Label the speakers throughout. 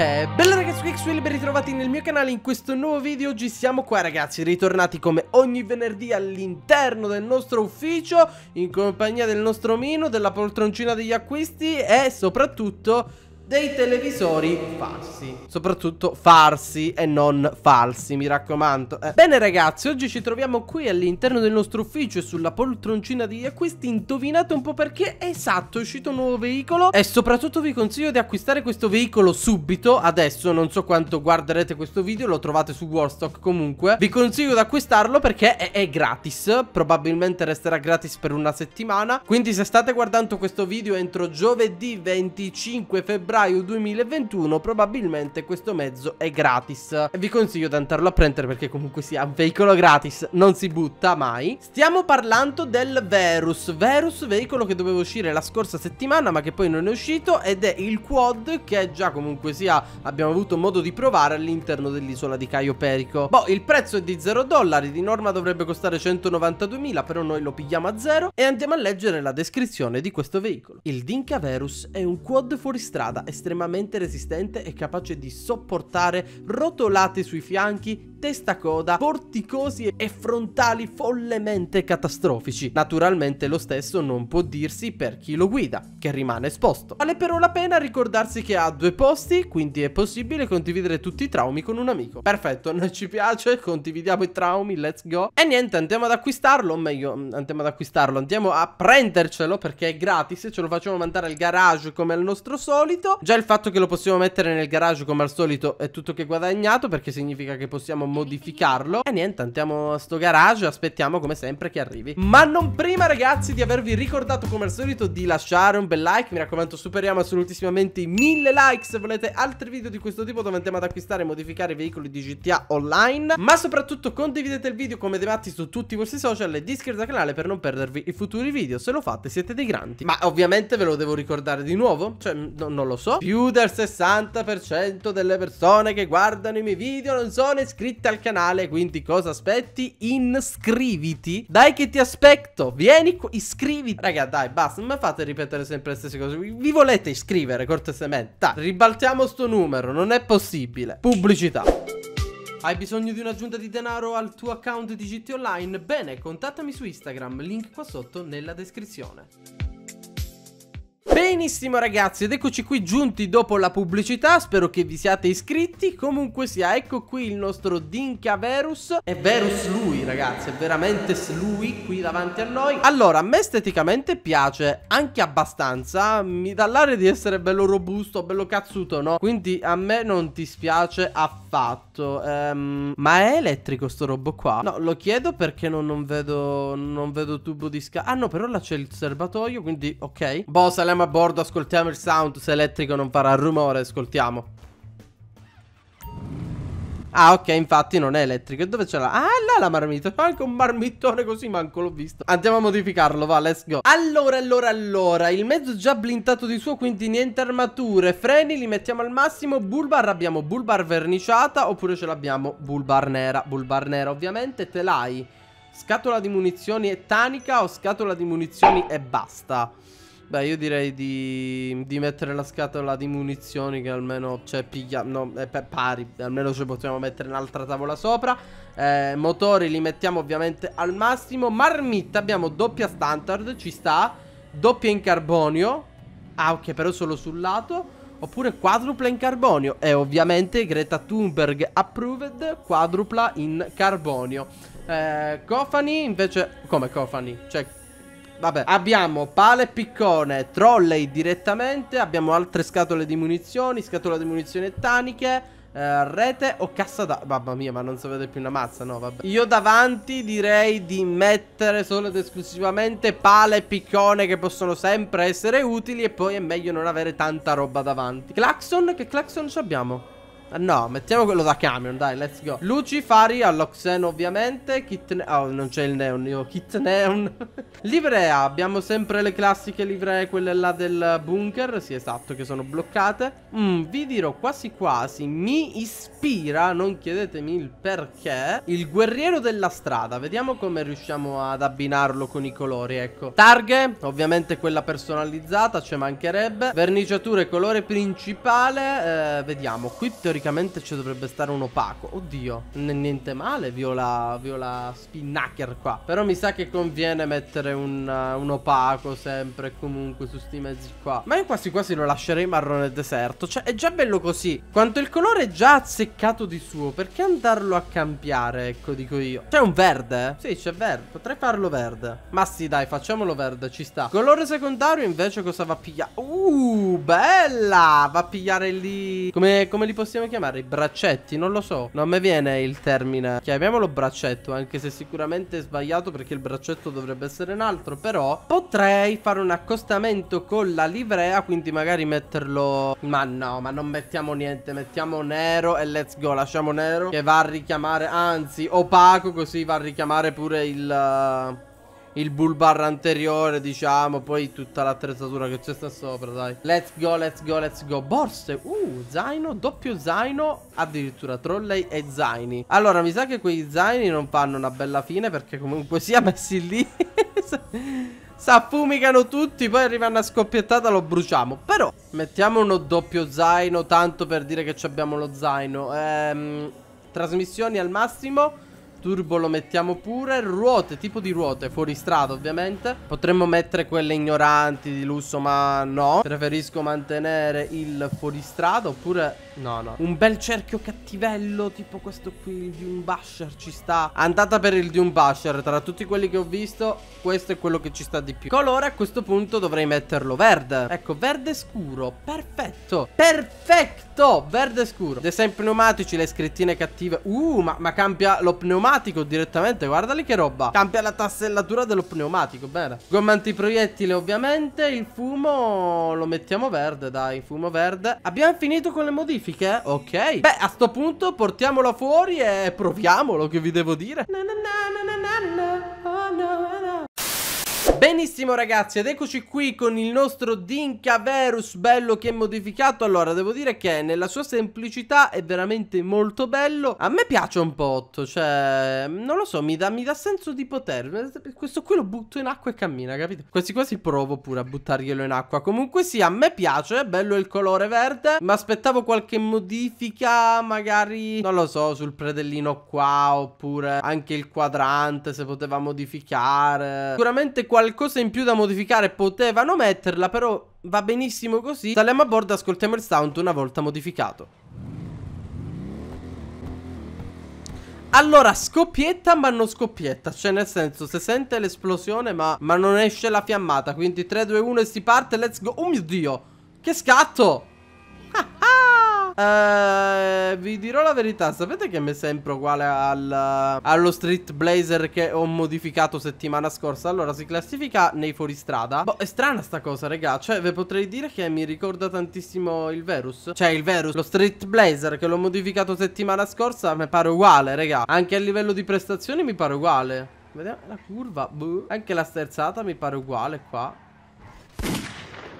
Speaker 1: Eh, bella ragazzi, qui Xwell, ben ritrovati nel mio canale in questo nuovo video Oggi siamo qua ragazzi, ritornati come ogni venerdì all'interno del nostro ufficio In compagnia del nostro Mino, della poltroncina degli acquisti e soprattutto dei televisori falsi Soprattutto farsi e non falsi, mi raccomando eh. Bene ragazzi, oggi ci troviamo qui all'interno del nostro ufficio e sulla poltroncina di acquisti Indovinate un po' perché, esatto, è uscito un nuovo veicolo E soprattutto vi consiglio di acquistare questo veicolo subito Adesso non so quanto guarderete questo video, lo trovate su Warstock comunque Vi consiglio di acquistarlo perché è, è gratis Probabilmente resterà gratis per una settimana Quindi se state guardando questo video entro giovedì 25 febbraio febbraio 2021 probabilmente questo mezzo è gratis e vi consiglio di andarlo a prendere perché comunque sia un veicolo gratis non si butta mai stiamo parlando del Verus Verus veicolo che doveva uscire la scorsa settimana ma che poi non è uscito ed è il quad che già comunque sia abbiamo avuto modo di provare all'interno dell'isola di Caio Perico boh il prezzo è di 0 dollari di norma dovrebbe costare 192.000 però noi lo pigliamo a zero e andiamo a leggere la descrizione di questo veicolo il Dinka Verus è un quad fuoristrada estremamente resistente e capace di sopportare rotolate sui fianchi, testa coda, porticosi e frontali follemente catastrofici. Naturalmente lo stesso non può dirsi per chi lo guida, che rimane esposto. Vale però la pena ricordarsi che ha due posti, quindi è possibile condividere tutti i traumi con un amico. Perfetto, non ci piace, condividiamo i traumi, let's go. E niente, andiamo ad acquistarlo, o meglio, mm, andiamo ad acquistarlo, andiamo a prendercelo perché è gratis, ce lo facciamo mandare al garage come al nostro solito Già il fatto che lo possiamo mettere nel garage come al solito è tutto che guadagnato perché significa che possiamo modificarlo. E niente, andiamo a sto garage, e aspettiamo come sempre che arrivi. Ma non prima ragazzi di avervi ricordato come al solito di lasciare un bel like. Mi raccomando superiamo assolutissimamente i mille like se volete altri video di questo tipo dove andiamo ad acquistare e modificare i veicoli di GTA online. Ma soprattutto condividete il video come dei matti su tutti i vostri social e iscrivetevi al canale per non perdervi i futuri video. Se lo fate siete dei grandi. Ma ovviamente ve lo devo ricordare di nuovo? Cioè non lo so scorso più del 60% delle persone che guardano i miei video non sono iscritte al canale Quindi cosa aspetti? Iscriviti Dai che ti aspetto Vieni qui, iscriviti Raga dai basta non mi fate ripetere sempre le stesse cose Vi volete iscrivere cortesemente? Dai ribaltiamo sto numero non è possibile Pubblicità hai bisogno di un'aggiunta di denaro al tuo account di GT Online? Bene, contattami su Instagram, link qua sotto nella descrizione. Benissimo ragazzi ed eccoci qui giunti dopo la pubblicità Spero che vi siate iscritti Comunque sia ecco qui il nostro Dinka Verus È Verus lui ragazzi È veramente lui qui davanti a noi Allora a me esteticamente piace anche abbastanza Mi dà l'aria di essere bello robusto Bello cazzuto no Quindi a me non ti spiace affatto tutto. Esatto, um, ehm, ma è elettrico sto robo qua? No, lo chiedo perché non, non vedo. Non vedo tubo di scarica. Ah, no, però là c'è il serbatoio. Quindi, ok. Boh, saliamo a bordo, ascoltiamo il sound. Se è elettrico non farà rumore, ascoltiamo. Ah ok infatti non è elettrico E dove c'è la... Ah là la marmita C'è anche un marmitone così manco l'ho visto Andiamo a modificarlo va let's go Allora allora allora Il mezzo già blindato di suo quindi niente armature Freni li mettiamo al massimo Bulbar abbiamo Bulbar verniciata Oppure ce l'abbiamo Bulbar nera Bulbar nera ovviamente te l'hai Scatola di munizioni e tanica o scatola di munizioni e basta Beh, io direi di, di, mettere la scatola di munizioni che almeno c'è piglia... No, è eh, pari, almeno ci possiamo mettere un'altra tavola sopra. Eh, motori li mettiamo ovviamente al massimo. Marmitta abbiamo doppia standard, ci sta. Doppia in carbonio. Ah, ok, però solo sul lato. Oppure quadrupla in carbonio. E ovviamente Greta Thunberg approved, quadrupla in carbonio. Eh, cofani invece... Come cofani? Cioè Vabbè, abbiamo pale e piccone, trolley direttamente, abbiamo altre scatole di munizioni, scatola di munizioni e taniche, eh, rete o cassa da... Mamma mia, ma non sapete più una mazza, no, vabbè. Io davanti direi di mettere solo ed esclusivamente pale e piccone che possono sempre essere utili e poi è meglio non avere tanta roba davanti. Claxon? Che claxon abbiamo? Eh, no, mettiamo quello da camion, dai, let's go. Lucifari all'Oxen ovviamente. Kit oh, non c'è il neon, io kit neon. livrea, abbiamo sempre le classiche livree, quelle là del bunker. Sì, esatto, che sono bloccate. Mm, vi dirò quasi quasi, mi ispira, non chiedetemi il perché, il guerriero della strada. Vediamo come riusciamo ad abbinarlo con i colori, ecco. Targhe, ovviamente quella personalizzata, ci mancherebbe. Verniciature, colore principale, eh, vediamo. Qui teoria teoricamente ci dovrebbe stare un opaco. Oddio, N niente male, viola, viola spinnaker qua. Però mi sa che conviene mettere un, uh, un opaco sempre comunque su sti mezzi qua. Ma io quasi quasi lo lascerei marrone deserto. Cioè, è già bello così. Quanto il colore è già azzeccato di suo, perché andarlo a cambiare? Ecco, dico io. C'è un verde? Sì, c'è verde. Potrei farlo verde. Ma sì, dai, facciamolo verde, ci sta. Colore secondario invece cosa va a pigliare? Uh, bella! Va a pigliare lì... Come, come li possiamo chiamare? I braccetti? Non lo so. Non mi viene il termine. Chiamiamolo braccetto, anche se sicuramente è sbagliato perché il braccetto dovrebbe essere un altro. Però potrei fare un accostamento con la livrea, quindi magari metterlo... Ma no, ma non mettiamo niente. Mettiamo nero e let's go. Lasciamo nero che va a richiamare, anzi opaco, così va a richiamare pure il il bull bar anteriore, diciamo, poi tutta l'attrezzatura che c'è sta sopra, dai. Let's go, let's go, let's go. Borse, uh, zaino, doppio zaino, addirittura trolley e zaini. Allora, mi sa che quei zaini non fanno una bella fine perché comunque sia messi lì. S'affumicano tutti, poi arriva una scoppiettata, lo bruciamo. Però, mettiamo uno doppio zaino, tanto per dire che abbiamo lo zaino. Ehm, trasmissioni al massimo. Turbo lo mettiamo pure Ruote, tipo di ruote, fuoristrada ovviamente Potremmo mettere quelle ignoranti di lusso ma no Preferisco mantenere il fuoristrada oppure no no Un bel cerchio cattivello tipo questo qui, il Dune Basher ci sta Andata per il Dune Basher, tra tutti quelli che ho visto questo è quello che ci sta di più Colore a questo punto dovrei metterlo verde Ecco, verde scuro, perfetto Perfetto, verde scuro Ad esempio pneumatici, le scrittine cattive Uh, ma, ma cambia lo pneumatico pneumatico direttamente Guardali che roba Cambia la tassellatura dello pneumatico Bene Gomma antiproiettile ovviamente Il fumo lo mettiamo verde dai Fumo verde Abbiamo finito con le modifiche? Ok Beh a sto punto portiamolo fuori e proviamolo che vi devo dire na, na, na, na, na, na. Oh, Benissimo ragazzi ed eccoci qui con il nostro Dinkaverus bello che è modificato Allora devo dire che nella sua semplicità è veramente molto bello A me piace un botto cioè non lo so mi dà, mi dà senso di potere Questo qui lo butto in acqua e cammina capito? Quasi quasi provo pure a buttarglielo in acqua Comunque sì a me piace bello il colore verde Ma aspettavo qualche modifica magari non lo so sul predellino qua Oppure anche il quadrante se poteva modificare Sicuramente qualche qualcosa in più da modificare potevano metterla, però va benissimo così. Saliamo a bordo e ascoltiamo il sound una volta modificato. Allora, scoppietta ma non scoppietta Cioè nel senso, si sente l'esplosione ma, ma non esce la fiammata Quindi 3, 2, 1 e si parte, let's go Oh mio Dio, che scatto eh, vi dirò la verità, sapete che mi sembra uguale al, allo Street Blazer che ho modificato settimana scorsa? Allora, si classifica nei fuoristrada. Boh, è strana sta cosa, raga. Cioè, vi potrei dire che mi ricorda tantissimo il Verus. Cioè, il Verus, lo Street Blazer che l'ho modificato settimana scorsa, mi pare uguale, raga. Anche a livello di prestazioni mi pare uguale. Vediamo la curva. Boh. Anche la sterzata mi pare uguale qua.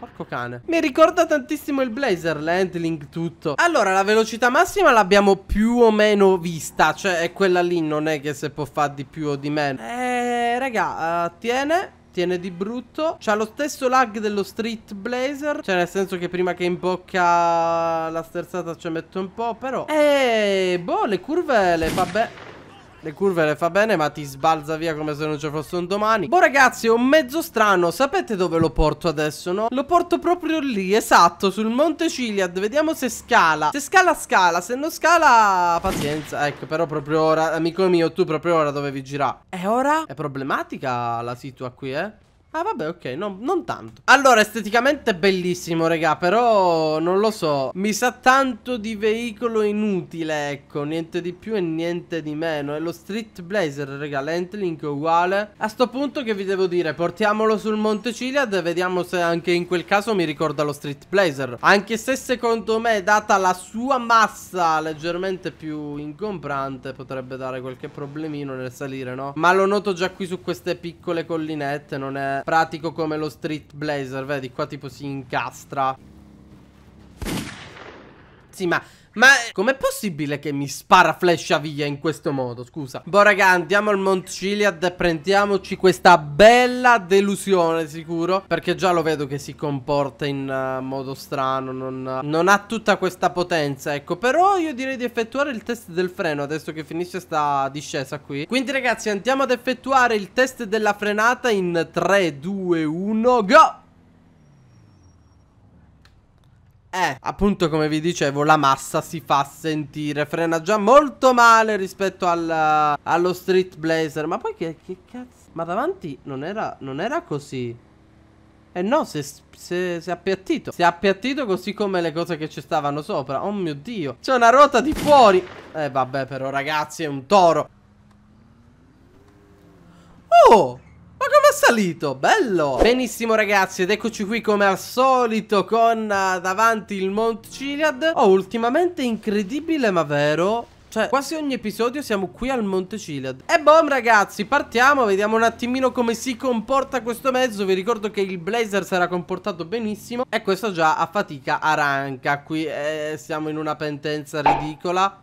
Speaker 1: Porco cane Mi ricorda tantissimo il blazer L'handling tutto Allora la velocità massima l'abbiamo più o meno vista Cioè è quella lì Non è che se può fare di più o di meno Eh raga uh, Tiene tiene di brutto C'ha lo stesso lag dello Street Blazer Cioè nel senso che prima che imbocca la sterzata ci metto un po' Però Eh, boh, le curve le fa bene le curve le fa bene ma ti sbalza via come se non ci fosse un domani Boh ragazzi è un mezzo strano Sapete dove lo porto adesso no? Lo porto proprio lì esatto sul monte Ciliad Vediamo se scala Se scala scala se non scala pazienza Ecco però proprio ora Amico mio tu proprio ora dovevi girare E ora? È problematica la situa qui eh Ah vabbè ok no, non tanto Allora esteticamente bellissimo regà però non lo so Mi sa tanto di veicolo inutile ecco Niente di più e niente di meno E lo street blazer regà l'entlink è uguale A sto punto che vi devo dire portiamolo sul monte Ciliad E vediamo se anche in quel caso mi ricorda lo street blazer Anche se secondo me data la sua massa leggermente più ingombrante Potrebbe dare qualche problemino nel salire no Ma lo noto già qui su queste piccole collinette non è pratico come lo street blazer Vedi qua tipo si incastra massima ma com'è possibile che mi spara flash via in questo modo? Scusa. Boh, raga, andiamo al Mount Chiliad e prendiamoci questa bella delusione, sicuro. Perché già lo vedo che si comporta in uh, modo strano. Non, uh, non, ha tutta questa potenza, ecco. Però io direi di effettuare il test del freno adesso che finisce sta discesa qui. Quindi, ragazzi, andiamo ad effettuare il test della frenata in 3, 2, 1, go! Eh, appunto come vi dicevo la massa si fa sentire Frena già molto male rispetto al, eh, allo Street Blazer Ma poi che, che, cazzo Ma davanti non era, non era così Eh no, si è, si, è, si è appiattito Si è appiattito così come le cose che ci stavano sopra Oh mio Dio C'è una ruota di fuori Eh vabbè però ragazzi è un toro Oh salito, bello Benissimo ragazzi ed eccoci qui come al solito con uh, davanti il Mount Chiliad Oh ultimamente incredibile ma vero cioè, quasi ogni episodio siamo qui al Monte Ciliad. E bom, ragazzi, partiamo. Vediamo un attimino come si comporta questo mezzo. Vi ricordo che il Blazer si era comportato benissimo. E questo già a fatica aranca. Qui eh, siamo in una pendenza ridicola.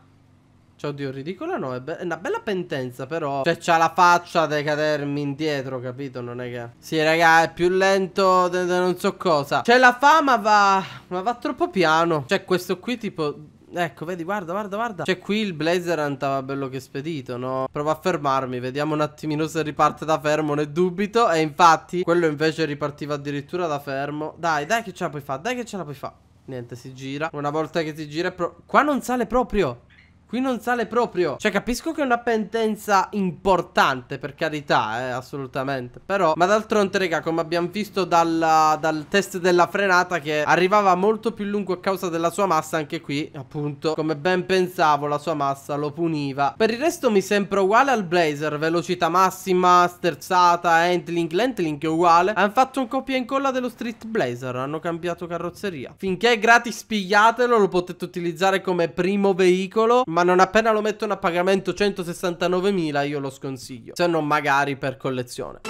Speaker 1: Cioè, oddio, ridicola no, è, be è, una bella pentenza però Cioè, c'ha la faccia di cadermi indietro, capito? Non è che... Sì, raga, è più lento di non so cosa Cioè, la fa, ma va... ma va troppo piano Cioè, questo qui, tipo... Ecco, vedi, guarda, guarda, guarda Cioè, qui il blazer andava bello che spedito, no? Provo a fermarmi, vediamo un attimino se riparte da fermo Ne dubito E infatti, quello invece ripartiva addirittura da fermo Dai, dai che ce la puoi fare, dai che ce la puoi fare Niente, si gira Una volta che si gira Qua non sale proprio Qui non sale proprio Cioè capisco che è una pendenza importante per carità eh, assolutamente Però ma d'altronde raga come abbiamo visto dalla, dal test della frenata Che arrivava molto più lungo a causa della sua massa anche qui appunto Come ben pensavo la sua massa lo puniva Per il resto mi sembra uguale al Blazer Velocità massima, sterzata, handling, l'handling è uguale Hanno fatto un copia e incolla dello Street Blazer Hanno cambiato carrozzeria Finché è gratis pigliatelo lo potete utilizzare come primo veicolo ma non appena lo mettono a pagamento 169.000 io lo sconsiglio, se non magari per collezione.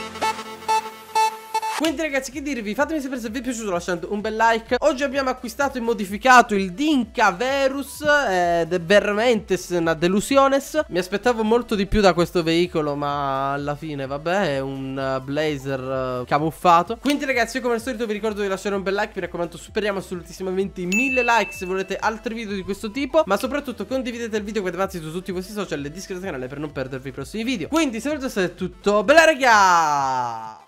Speaker 1: Quindi ragazzi che dirvi Fatemi sapere se vi è piaciuto lasciando un bel like Oggi abbiamo acquistato e modificato il Dinka Verus Ed eh, è veramente una delusione Mi aspettavo molto di più da questo veicolo Ma alla fine vabbè è un eh, blazer eh, camuffato Quindi ragazzi io come al solito vi ricordo di lasciare un bel like Mi raccomando superiamo assolutissimamente i mille like Se volete altri video di questo tipo Ma soprattutto condividete il video con avanti su tutti i vostri social E iscrivetevi al canale per non perdervi i prossimi video Quindi se volete è tutto Bella raga!